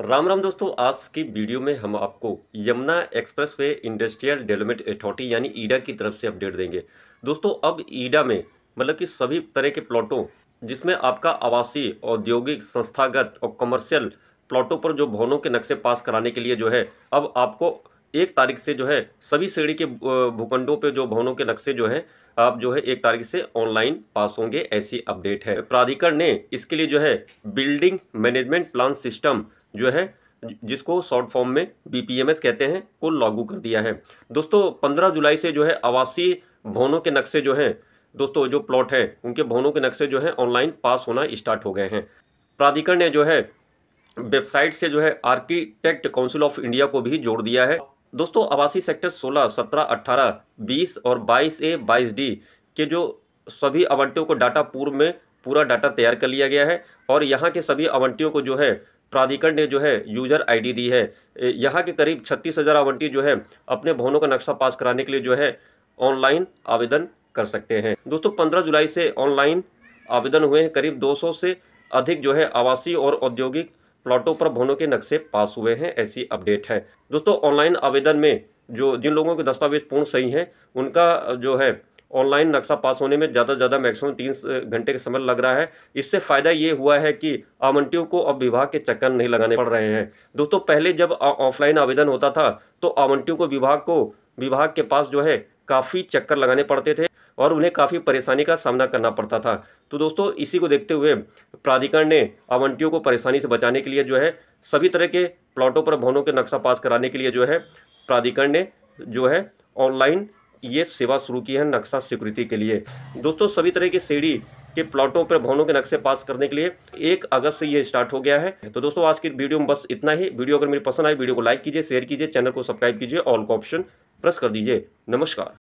राम राम दोस्तों आज की वीडियो में हम आपको Yamuna expressway industrial development authority यानी ईडा की तरफ से अपडेट देंगे दोस्तों अब ईडा में मतलब कि सभी तरह के प्लॉटों जिसमें आपका आवासीय औद्योगिक संस्थागत और कमर्शियल प्लॉटों पर जो भवनों के नक्शे पास कराने के लिए जो है अब आपको एक तारीख से जो है सभी श्रेणी के भूखंडों पे जो भवनों के नक्शे जो है आप जो है एक तारीख से ऑनलाइन पास होंगे ऐसी अपडेट है प्राधिकरण ने इसके लिए जो है बिल्डिंग मैनेजमेंट प्लान सिस्टम जो है जिसको शॉर्ट फॉर्म में बीपीएमएस कहते हैं को लागू कर दिया है दोस्तों 15 जुलाई से जो है आवासीय भवनों के नक्शे जो हैं दोस्तों जो प्लॉट हैं उनके भवनों के नक्शे जो हैं ऑनलाइन पास होना स्टार्ट हो गए हैं प्राधिकरण ने जो है वेबसाइट से जो है आर्किटेक्ट काउंसिल ऑफ इंडिया को भी जोड़ दिया है दोस्तों आवासीय सेक्टर 16, 17, 18, 20 और 22 ए 22 डी के जो सभी आवंटियों को डाटा पूर्व में पूरा डाटा तैयार कर लिया गया है और यहाँ के सभी आवंटियों को जो है प्राधिकरण ने जो है यूज़र आईडी दी है यहाँ के करीब छत्तीस हज़ार आवंटी जो है अपने भवनों का नक्शा पास कराने के लिए जो है ऑनलाइन आवेदन कर सकते हैं दोस्तों पंद्रह जुलाई से ऑनलाइन आवेदन हुए हैं करीब 200 से अधिक जो है आवासीय और औद्योगिक प्लॉटों पर भवनों के नक्शे पास हुए हैं ऐसी अपडेट है दोस्तों ऑनलाइन आवेदन में जो जिन लोगों के दस्तावेज पूर्ण सही हैं उनका जो है ऑनलाइन नक्शा पास होने में ज़्यादा से ज़्यादा मैक्सिमम तीन घंटे का समय लग रहा है इससे फ़ायदा ये हुआ है कि आवंटियों को अब विभाग के चक्कर नहीं लगाने पड़ रहे हैं दोस्तों पहले जब ऑफलाइन आवेदन होता था तो आवंटियों को विभाग को विभाग के पास जो है काफ़ी चक्कर लगाने पड़ते थे और उन्हें काफ़ी परेशानी का सामना करना पड़ता था तो दोस्तों इसी को देखते हुए प्राधिकरण ने आवंटियों को परेशानी से बचाने के लिए जो है सभी तरह के प्लॉटों पर भवनों के नक्शा पास कराने के लिए जो है प्राधिकरण ने जो है ऑनलाइन ये सेवा शुरू की है नक्शा स्वीकृति के लिए दोस्तों सभी तरह की सीढ़ी के प्लॉटों पर भवनों के नक्शे पास करने के लिए एक अगस्त से ये स्टार्ट हो गया है तो दोस्तों आज की वीडियो में बस इतना ही वीडियो अगर मेरी पसंद आए वीडियो को लाइक कीजिए शेयर कीजिए चैनल को सब्सक्राइब कीजिए ऑल का ऑप्शन प्रेस कर दीजिए नमस्कार